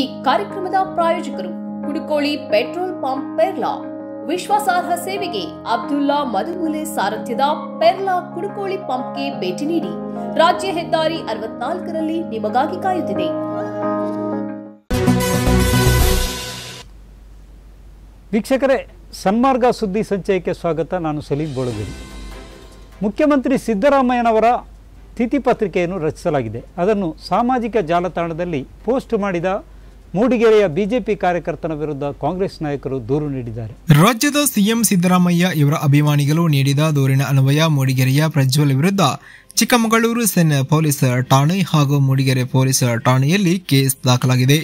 ಈ ಕಾರ್ಯಕ್ರಮದ ಪ್ರಾಯೋಜಕರು ಕುಡುಕೋಳಿ ಪೆಟ್ರೋಲ್ ಪಂಪ್ ಪೆರ್ಲಾ ವಿಶ್ವಾಸಾರ್ಹ ಸೇವೆಗೆ ಅಬ್ದುಲ್ಲಾ ಮಧುಮೂಲೆ ಸಾರಥ್ಯದ ಪೆರ್ಲಾ ಕುಡುಕೋಳಿ ಪಂಪ್ಗೆ ಭೇಟಿ ನೀಡಿ ರಾಜ್ಯ ಹೆದ್ದಾರಿ ಅರವತ್ನಾಲ್ಕರಲ್ಲಿ ನಿಮಗಾಗಿ ಕಾಯುತ್ತಿದೆ ವೀಕ್ಷಕರೇ ಸನ್ಮಾರ್ಗ ಸುದ್ದಿ ಸಂಚಯಕ್ಕೆ ಸ್ವಾಗತ ನಾನು ಸಲೀಂ ಬೋಳಗಿರಿ ಮುಖ್ಯಮಂತ್ರಿ ಸಿದ್ದರಾಮಯ್ಯನವರ ತಿಥಿ ಪತ್ರಿಕೆಯನ್ನು ರಚಿಸಲಾಗಿದೆ ಅದನ್ನು ಸಾಮಾಜಿಕ ಜಾಲತಾಣದಲ್ಲಿ ಪೋಸ್ಟ್ ಮಾಡಿದ ಮೂಡಿಗೆರೆಯ ಬಿಜೆಪಿ ಕಾರ್ಯಕರ್ತನ ವಿರುದ್ಧ ಕಾಂಗ್ರೆಸ್ ನಾಯಕರು ದೂರು ನೀಡಿದ್ದಾರೆ ರಾಜ್ಯದ ಸಿಎಂ ಸಿದ್ದರಾಮಯ್ಯ ಇವರ ಅಭಿಮಾನಿಗಳು ನೀಡಿದ ದೂರಿನ ಅನ್ವಯ ಮೂಡಿಗೆರೆಯ ಪ್ರಜ್ವಲ್ ವಿರುದ್ಧ ಚಿಕ್ಕಮಗಳೂರು ಸೆನ್ ಪೊಲೀಸ್ ಠಾಣೆ ಹಾಗೂ ಮೂಡಿಗೆರೆ ಪೊಲೀಸ್ ಠಾಣೆಯಲ್ಲಿ ಕೇಸ್ ದಾಖಲಾಗಿದೆ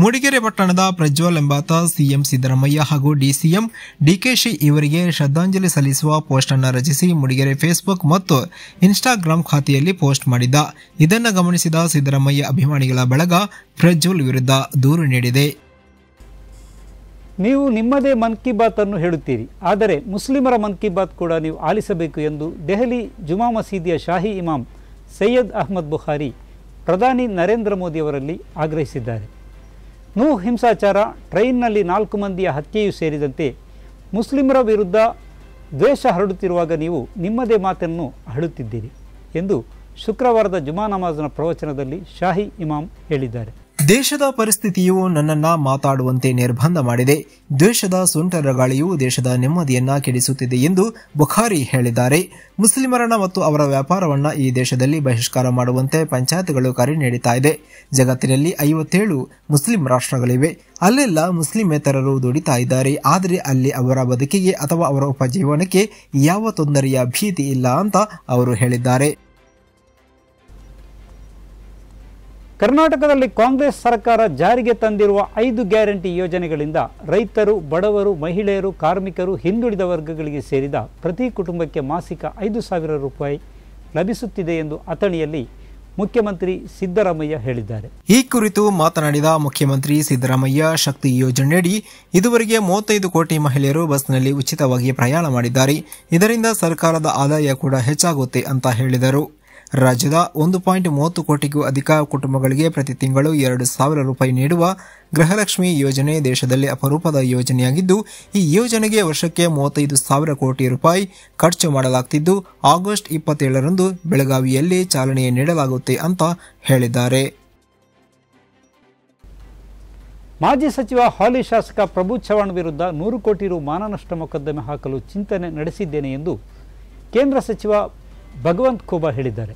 ಮೂಡಿಗೆರೆ ಪಟ್ಟಣದ ಪ್ರಜ್ವಲ್ ಎಂಬಾತ ಸಿಎಂ ಸಿದ್ದರಾಮಯ್ಯ ಹಾಗೂ ಡಿಸಿಎಂ ಡಿಕೆಶಿ ಇವರಿಗೆ ಶ್ರದ್ಧಾಂಜಲಿ ಸಲ್ಲಿಸುವ ಪೋಸ್ಟ್ ಅನ್ನು ರಚಿಸಿ ಮೂಡಿಗೆರೆ ಫೇಸ್ಬುಕ್ ಮತ್ತು ಇನ್ಸ್ಟಾಗ್ರಾಂ ಖಾತೆಯಲ್ಲಿ ಪೋಸ್ಟ್ ಮಾಡಿದ್ದ ಇದನ್ನು ಗಮನಿಸಿದ ಸಿದ್ದರಾಮಯ್ಯ ಅಭಿಮಾನಿಗಳ ಬಳಗ ಪ್ರಜ್ವಲ್ ವಿರುದ್ಧ ದೂರು ನೀಡಿದೆ ನೀವು ನಿಮ್ಮದೇ ಮನ್ ಕಿ ಬಾತನ್ನು ಹೇಳುತ್ತೀರಿ ಆದರೆ ಮುಸ್ಲಿಮರ ಮನ್ ಕಿ ಬಾತ್ ಕೂಡ ನೀವು ಆಲಿಸಬೇಕು ಎಂದು ದೆಹಲಿ ಜುಮಾ ಮಸೀದಿಯ ಶಾಹಿ ಇಮಾಮ್ ಸೈಯದ್ ಅಹ್ಮದ್ ಬುಖಾರಿ ಪ್ರಧಾನಿ ನರೇಂದ್ರ ಮೋದಿಯವರಲ್ಲಿ ಆಗ್ರಹಿಸಿದ್ದಾರೆ ನೂ ಹಿಂಸಾಚಾರ ಟ್ರೈನ್ನಲ್ಲಿ ನಾಲ್ಕು ಮಂದಿಯ ಹತ್ಯೆಯೂ ಸೇರಿದಂತೆ ಮುಸ್ಲಿಮರ ವಿರುದ್ಧ ದ್ವೇಷ ಹರಡುತ್ತಿರುವಾಗ ನೀವು ನಿಮ್ಮದೇ ಮಾತನ್ನು ಹರಡುತ್ತಿದ್ದೀರಿ ಎಂದು ಶುಕ್ರವಾರದ ಜುಮಾ ನಮಾಜ್ನ ಪ್ರವಚನದಲ್ಲಿ ಶಾಹಿ ಇಮಾಮ್ ಹೇಳಿದ್ದಾರೆ ದೇಶದ ಪರಿಸ್ಥಿತಿಯು ನನ್ನನ್ನ ಮಾತಾಡುವಂತೆ ನಿರ್ಬಂಧ ಮಾಡಿದೆ ದೇಶದ ಸುಂಟರ ಗಾಳಿಯು ದೇಶದ ನೆಮ್ಮದಿಯನ್ನ ಕೆಡಿಸುತ್ತಿದೆ ಎಂದು ಬುಖಾರಿ ಹೇಳಿದ್ದಾರೆ ಮುಸ್ಲಿಮರನ್ನ ಮತ್ತು ಅವರ ವ್ಯಾಪಾರವನ್ನ ಈ ದೇಶದಲ್ಲಿ ಬಹಿಷ್ಕಾರ ಮಾಡುವಂತೆ ಪಂಚಾಯತ್ಗಳು ಕರೆ ನೀಡುತ್ತಾ ಇದೆ ಜಗತ್ತಿನಲ್ಲಿ ಐವತ್ತೇಳು ಮುಸ್ಲಿಂ ರಾಷ್ಟ್ರಗಳಿವೆ ಅಲ್ಲೆಲ್ಲ ಮುಸ್ಲಿಮೇತರರು ದುಡಿತಾ ಇದ್ದಾರೆ ಆದರೆ ಅಲ್ಲಿ ಅವರ ಬದುಕಿಗೆ ಅಥವಾ ಅವರ ಉಪಜೀವನಕ್ಕೆ ಯಾವ ತೊಂದರೆಯ ಭೀತಿ ಇಲ್ಲ ಅಂತ ಅವರು ಹೇಳಿದ್ದಾರೆ ಕರ್ನಾಟಕದಲ್ಲಿ ಕಾಂಗ್ರೆಸ್ ಸರ್ಕಾರ ಜಾರಿಗೆ ತಂದಿರುವ ಐದು ಗ್ಯಾರಂಟಿ ಯೋಜನೆಗಳಿಂದ ರೈತರು ಬಡವರು ಮಹಿಳೆಯರು ಕಾರ್ಮಿಕರು ಹಿಂದುಳಿದ ವರ್ಗಗಳಿಗೆ ಸೇರಿದ ಪ್ರತಿ ಕುಟುಂಬಕ್ಕೆ ಮಾಸಿಕ ಐದು ಸಾವಿರ ರೂಪಾಯಿ ಲಭಿಸುತ್ತಿದೆ ಎಂದು ಅಥಣಿಯಲ್ಲಿ ಮುಖ್ಯಮಂತ್ರಿ ಸಿದ್ದರಾಮಯ್ಯ ಹೇಳಿದ್ದಾರೆ ಈ ಕುರಿತು ಮಾತನಾಡಿದ ಮುಖ್ಯಮಂತ್ರಿ ಸಿದ್ದರಾಮಯ್ಯ ಶಕ್ತಿ ಯೋಜನೆಯಡಿ ಇದುವರೆಗೆ ಮೂವತ್ತೈದು ಕೋಟಿ ಮಹಿಳೆಯರು ಬಸ್ನಲ್ಲಿ ಉಚಿತವಾಗಿ ಪ್ರಯಾಣ ಮಾಡಿದ್ದಾರೆ ಇದರಿಂದ ಸರ್ಕಾರದ ಆದಾಯ ಕೂಡ ಹೆಚ್ಚಾಗುತ್ತೆ ಅಂತ ಹೇಳಿದರು ರಾಜ್ಯದ ಒಂದು ಪಾಯಿಂಟ್ ಮೂವತ್ತು ಕೋಟಿಗೂ ಅಧಿಕ ಕುಟುಂಬಗಳಿಗೆ ಪ್ರತಿ ತಿಂಗಳು ಎರಡು ಸಾವಿರ ರೂಪಾಯಿ ನೀಡುವ ಗೃಹಲಕ್ಷ್ಮಿ ಯೋಜನೆ ದೇಶದಲ್ಲಿ ಅಪರೂಪದ ಯೋಜನೆಯಾಗಿದ್ದು ಈ ಯೋಜನೆಗೆ ವರ್ಷಕ್ಕೆ ಮೂವತ್ತೈದು ಸಾವಿರ ಕೋಟಿ ರೂಪಾಯಿ ಖರ್ಚು ಮಾಡಲಾಗುತ್ತಿದ್ದು ಆಗಸ್ಟ್ ಇಪ್ಪತ್ತೇಳರಂದು ಬೆಳಗಾವಿಯಲ್ಲಿ ಚಾಲನೆ ನೀಡಲಾಗುತ್ತೆ ಅಂತ ಹೇಳಿದ್ದಾರೆ ಮಾಜಿ ಸಚಿವ ಹಾಲಿ ಶಾಸಕ ಪ್ರಭು ಚವಾಣ್ ವಿರುದ್ಧ ನೂರು ಕೋಟಿ ರು ಮಾನನಷ್ಟ ಮೊಕದ್ದಮೆ ಹಾಕಲು ಚಿಂತನೆ ನಡೆಸಿದ್ದೇನೆ ಎಂದು ಕೇಂದ್ರ ಸಚಿವ ಭಗವಂತ ಖೂಬಾ ಹೇಳಿದ್ದಾರೆ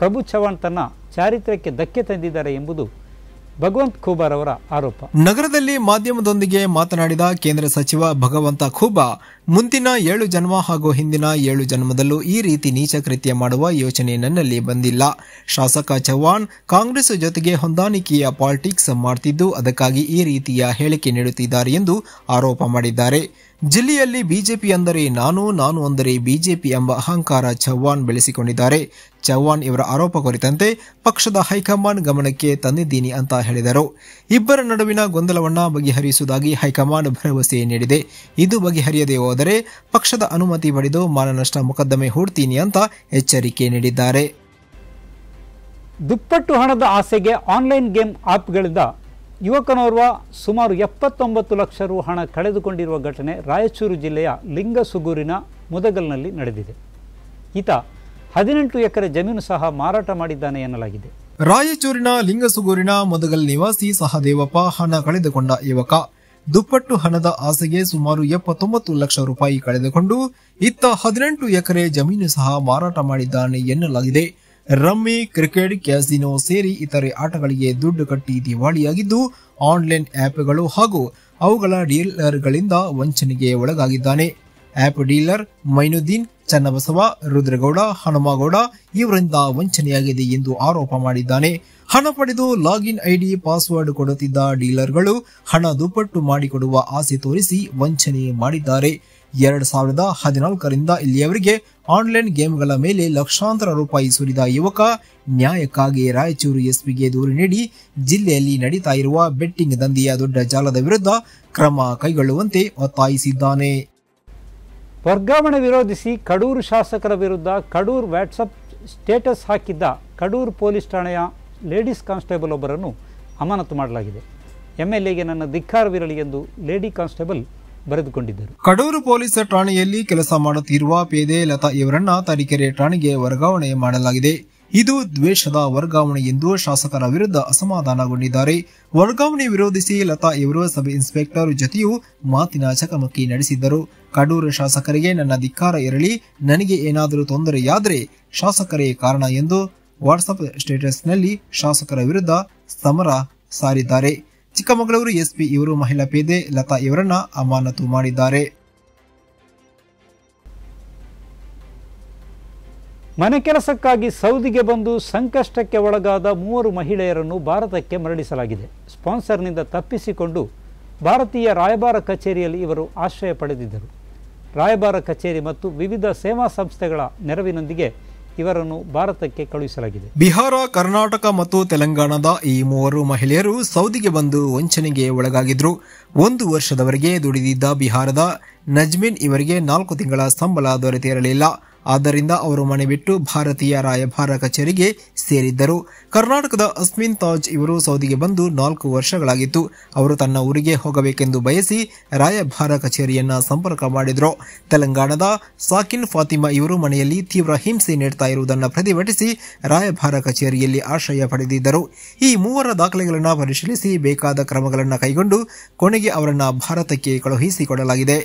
ಪ್ರಭು ಚವಾಣ್ ತನ್ನ ಚಾರಿತ್ರ್ಯಕ್ಕೆ ಧಕ್ಕೆ ತಂದಿದ್ದಾರೆ ಎಂಬುದು ಭಗವಂತ ಖೂಬಾರ್ ಅವರ ಆರೋಪ ನಗರದಲ್ಲಿ ಮಾಧ್ಯಮದೊಂದಿಗೆ ಮಾತನಾಡಿದ ಕೇಂದ್ರ ಸಚಿವ ಭಗವಂತ ಖೂಬಾ ಮುಂದಿನ ಏಳು ಜನ್ಮ ಹಾಗೂ ಹಿಂದಿನ ಏಳು ಜನ್ಮದಲ್ಲೂ ಈ ರೀತಿ ನೀಚ ಕೃತ್ಯ ಮಾಡುವ ಯೋಚನೆ ನನ್ನಲ್ಲಿ ಬಂದಿಲ್ಲ ಶಾಸಕ ಚೌಹಾಣ್ ಕಾಂಗ್ರೆಸ್ ಜೊತೆಗೆ ಹೊಂದಾಣಿಕೆಯ ಪಾಲಿಟಿಕ್ಸ್ ಮಾಡ್ತಿದ್ದು ಅದಕ್ಕಾಗಿ ಈ ರೀತಿಯ ಹೇಳಿಕೆ ನೀಡುತ್ತಿದ್ದಾರೆ ಎಂದು ಆರೋಪ ಮಾಡಿದ್ದಾರೆ ಜಿಲ್ಲೆಯಲ್ಲಿ ಬಿಜೆಪಿ ಅಂದರೆ ನಾನು ನಾನು ಅಂದರೆ ಬಿಜೆಪಿ ಎಂಬ ಅಹಂಕಾರ ಚೌಹಾಣ್ ಬೆಳೆಸಿಕೊಂಡಿದ್ದಾರೆ ಚೌಹಾಣ್ ಇವರ ಆರೋಪ ಕುರಿತಂತೆ ಪಕ್ಷದ ಹೈಕಮಾಂಡ್ ಗಮನಕ್ಕೆ ತಂದಿದ್ದೀನಿ ಅಂತ ಹೇಳಿದರು ಇಬ್ಬರ ನಡುವಿನ ಗೊಂದಲವನ್ನ ಬಗೆಹರಿಸುವುದಾಗಿ ಹೈಕಮಾಂಡ್ ಭರವಸೆ ನೀಡಿದೆ ಇದು ಬಗೆಹರಿಯದೇ ಹೋದರೆ ಪಕ್ಷದ ಅನುಮತಿ ಪಡೆದು ಮಾನನಷ್ಟ ಮೊಕದ್ದಮೆ ಹೂಡ್ತೀನಿ ಅಂತ ಎಚ್ಚರಿಕೆ ನೀಡಿದ್ದಾರೆ ದುಪ್ಪಟ್ಟು ಹಣದ ಆಸೆಗೆ ಆನ್ಲೈನ್ ಗೇಮ್ ಆಪ್ಗಳಿಂದ ಯುವಕನೋರ್ವ ಸುಮಾರು ಎಪ್ಪತ್ತೊಂಬತ್ತು ಲಕ್ಷ ರು ಹಣ ಕಳೆದುಕೊಂಡಿರುವ ಘಟನೆ ರಾಯಚೂರು ಜಿಲ್ಲೆಯ ಲಿಂಗಸುಗೂರಿನ ಮುದಗಲ್ನಲ್ಲಿ ನಡೆದಿದೆ ಈತ ಹದಿನೆಂಟು ಎಕರೆ ಜಮೀನು ಸಹ ಮಾರಾಟ ಮಾಡಿದ್ದಾನೆ ಎನ್ನಲಾಗಿದೆ ರಾಯಚೂರಿನ ಲಿಂಗಸುಗೂರಿನ ಮೊದಗಲ್ ನಿವಾಸಿ ಸಹದೇವಪ್ಪ ಹಣ ಕಳೆದುಕೊಂಡ ಯುವಕ ದುಪ್ಪಟ್ಟು ಹಣದ ಆಸೆಗೆ ಸುಮಾರು ಎಪ್ಪತ್ತೊಂಬತ್ತು ಲಕ್ಷ ರೂಪಾಯಿ ಕಳೆದುಕೊಂಡು ಇತ್ತ ಹದಿನೆಂಟು ಎಕರೆ ಜಮೀನು ಸಹ ಮಾರಾಟ ಮಾಡಿದ್ದಾನೆ ಎನ್ನಲಾಗಿದೆ ರಮ್ಮಿ ಕ್ರಿಕೆಟ್ ಕ್ಯಾಸಿನೋ ಸೇರಿ ಇತರೆ ಆಟಗಳಿಗೆ ದುಡ್ಡು ಕಟ್ಟಿ ದಿವಾಳಿಯಾಗಿದ್ದು ಆನ್ಲೈನ್ ಆ್ಯಪ್ಗಳು ಹಾಗೂ ಅವುಗಳ ಡೀಲರ್ಗಳಿಂದ ವಂಚನೆಗೆ ಒಳಗಾಗಿದ್ದಾನೆ ಆ್ಯಪ್ ಡೀಲರ್ ಮೈನುದ್ದೀನ್ ಚನ್ನಬಸವ ರುದ್ರಗೌಡ ಹನುಮಗೌಡ ಇವರಿಂದ ವಂಚನೆಯಾಗಿದೆ ಎಂದು ಆರೋಪ ಮಾಡಿದ್ದಾನೆ ಹಣ ಪಡೆದು ಲಾಗಿನ್ ಐಡಿ ಪಾಸ್ವರ್ಡ್ ಕೊಡುತ್ತಿದ್ದ ಡೀಲರ್ಗಳು ಹಣ ದುಪ್ಪಟ್ಟು ಮಾಡಿಕೊಡುವ ಆಸೆ ತೋರಿಸಿ ವಂಚನೆ ಮಾಡಿದ್ದಾರೆ ಎರಡ್ ಸಾವಿರದ ಹದಿನಾಲ್ಕರಿಂದ ಇಲ್ಲಿಯವರೆಗೆ ಆನ್ಲೈನ್ ಗೇಮ್ಗಳ ಮೇಲೆ ಲಕ್ಷಾಂತರ ರೂಪಾಯಿ ಸುರಿದ ಯುವಕ ನ್ಯಾಯಕ್ಕಾಗಿ ರಾಯಚೂರು ಎಸ್ಪಿಗೆ ದೂರು ನೀಡಿ ಜಿಲ್ಲೆಯಲ್ಲಿ ನಡೀತಾ ಇರುವ ಬೆಟ್ಟಿಂಗ್ ದಂಧೆಯ ದೊಡ್ಡ ಜಾಲದ ವಿರುದ್ಧ ಕ್ರಮ ಕೈಗೊಳ್ಳುವಂತೆ ಒತ್ತಾಯಿಸಿದ್ದಾನೆ ವರ್ಗಾವಣೆ ವಿರೋಧಿಸಿ ಕಡೂರು ಶಾಸಕರ ವಿರುದ್ಧ ಕಡೂರು ವ್ಯಾಟ್ಸಪ್ ಸ್ಟೇಟಸ್ ಹಾಕಿದ್ದ ಕಡೂರು ಪೊಲೀಸ್ ಠಾಣೆಯ ಲೇಡೀಸ್ ಕಾನ್ಸ್ಟೇಬಲ್ ಒಬ್ಬರನ್ನು ಅಮಾನತು ಮಾಡಲಾಗಿದೆ ಎಗೆ ನನ್ನ ಧಿಕ್ಕಾರವಿರಲಿ ಎಂದು ಲೇಡಿ ಕಾನ್ಸ್ಟೇಬಲ್ ಬರೆದುಕೊಂಡಿದ್ದರು ಕಡೂರು ಪೊಲೀಸ್ ಠಾಣೆಯಲ್ಲಿ ಕೆಲಸ ಮಾಡುತ್ತಿರುವ ಪೇದೆ ಲತಾ ಇವರನ್ನ ತರೀಕೆರೆ ಠಾಣೆಗೆ ವರ್ಗಾವಣೆ ಮಾಡಲಾಗಿದೆ ಇದು ದ್ವೇಷದ ವರ್ಗಾವಣೆ ಎಂದು ಶಾಸಕರ ವಿರುದ್ಧ ಅಸಮಾಧಾನಗೊಂಡಿದ್ದಾರೆ ವರ್ಗಾವಣೆ ವಿರೋಧಿಸಿ ಲತಾ ಇವರು ಸಬ್ ಇನ್ಸ್ಪೆಕ್ಟರ್ ಜೊತೆಯೂ ಮಾತಿನ ಚಕಮಕಿ ನಡೆಸಿದ್ದರು ಕಡೂರು ಶಾಸಕರಿಗೆ ನನ್ನ ಧಿಕ್ಕಾರ ಇರಲಿ ನನಗೆ ಏನಾದರೂ ತೊಂದರೆಯಾದರೆ ಶಾಸಕರೇ ಕಾರಣ ಎಂದು ವಾಟ್ಸಪ್ ಸ್ಟೇಟಸ್ನಲ್ಲಿ ಶಾಸಕರ ವಿರುದ್ಧ ಸಮರ ಸಾರಿದ್ದಾರೆ ಚಿಕ್ಕಮಗಳೂರು ಎಸ್ಪಿ ಇವರು ಮಹಿಳಾ ಪೇದೆ ಲತಾ ಇವರನ್ನ ಅಮಾನತು ಮಾಡಿದ್ದಾರೆ ಮನೆ ಕೆಲಸಕ್ಕಾಗಿ ಸೌದಿಗೆ ಬಂದು ಸಂಕಷ್ಟಕ್ಕೆ ಒಳಗಾದ ಮೂವರು ಮಹಿಳೆಯರನ್ನು ಭಾರತಕ್ಕೆ ಮರಳಿಸಲಾಗಿದೆ ಸ್ಪಾನ್ಸರ್ನಿಂದ ತಪ್ಪಿಸಿಕೊಂಡು ಭಾರತೀಯ ರಾಯಭಾರ ಕಚೇರಿಯಲ್ಲಿ ಇವರು ಆಶ್ರಯ ಪಡೆದಿದ್ದರು ರಾಯಭಾರ ಕಚೇರಿ ಮತ್ತು ವಿವಿಧ ಸೇವಾ ಸಂಸ್ಥೆಗಳ ನೆರವಿನೊಂದಿಗೆ ಇವರನ್ನು ಭಾರತಕ್ಕೆ ಕಳುಹಿಸಲಾಗಿದೆ ಬಿಹಾರ ಕರ್ನಾಟಕ ಮತ್ತು ತೆಲಂಗಾಣದ ಈ ಮೂವರು ಮಹಿಳೆಯರು ಸೌದಿಗೆ ಬಂದು ವಂಚನೆಗೆ ಒಳಗಾಗಿದ್ರು ಒಂದು ವರ್ಷದವರೆಗೆ ದುಡಿದಿದ್ದ ಬಿಹಾರದ ನಜ್ಮಿನ್ ಇವರಿಗೆ ನಾಲ್ಕು ತಿಂಗಳ ಸಂಬಳ ದೊರೆತಿರಲಿಲ್ಲ ಆದ್ದರಿಂದ ಅವರು ಮನೆ ಬಿಟ್ಟು ಭಾರತೀಯ ರಾಯಭಾರ ಕಚೇರಿಗೆ ಸೇರಿದ್ದರು ಕರ್ನಾಟಕದ ಅಸ್ಮಿನ್ ತಾಜ್ ಇವರು ಸೌದಿಗೆ ಬಂದು ನಾಲ್ಕು ವರ್ಷಗಳಾಗಿತ್ತು ಅವರು ತನ್ನ ಊರಿಗೆ ಹೋಗಬೇಕೆಂದು ಬಯಸಿ ರಾಯಭಾರ ಕಚೇರಿಯನ್ನ ಸಂಪರ್ಕ ಮಾಡಿದ್ರು ತೆಲಂಗಾಣದ ಸಾಕಿನ್ ಫಾತಿಮಾ ಇವರು ಮನೆಯಲ್ಲಿ ತೀವ್ರ ಹಿಂಸೆ ನೀಡ್ತಾ ಇರುವುದನ್ನು ಪ್ರತಿಭಟಿಸಿ ರಾಯಭಾರ ಕಚೇರಿಯಲ್ಲಿ ಆಶ್ರಯ ಪಡೆದಿದ್ದರು ಈ ಮೂವರ ದಾಖಲೆಗಳನ್ನು ಪರಿಶೀಲಿಸಿ ಬೇಕಾದ ಕ್ರಮಗಳನ್ನು ಕೈಗೊಂಡು ಕೊನೆಗೆ ಅವರನ್ನು ಭಾರತಕ್ಕೆ ಕಳುಹಿಸಿಕೊಡಲಾಗಿದೆ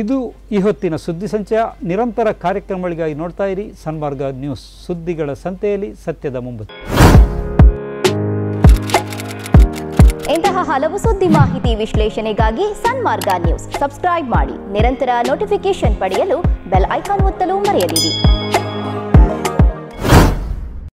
ಇದು ಈ ಹೊತ್ತಿನ ಸುದ್ದಿ ಸಂಚಯ ನಿರಂತರ ಕಾರ್ಯಕ್ರಮಗಳಿಗಾಗಿ ನೋಡ್ತಾ ಇರಿ ಸನ್ಮಾರ್ಗ ನ್ಯೂಸ್ ಸುದ್ದಿಗಳ ಸಂತೆಯಲ್ಲಿ ಸತ್ಯದ ಮುಂಬತ್ತು ಇಂತಹ ಹಲವು ಸುದ್ದಿ ಮಾಹಿತಿ ವಿಶ್ಲೇಷಣೆಗಾಗಿ ಸನ್ಮಾರ್ಗ ನ್ಯೂಸ್ ಸಬ್ಸ್ಕ್ರೈಬ್ ಮಾಡಿ ನಿರಂತರ ನೋಟಿಫಿಕೇಶನ್ ಪಡೆಯಲು ಬೆಲ್ ಐಕಾನ್ ಒತ್ತಲು ಮರೆಯದಿರಿ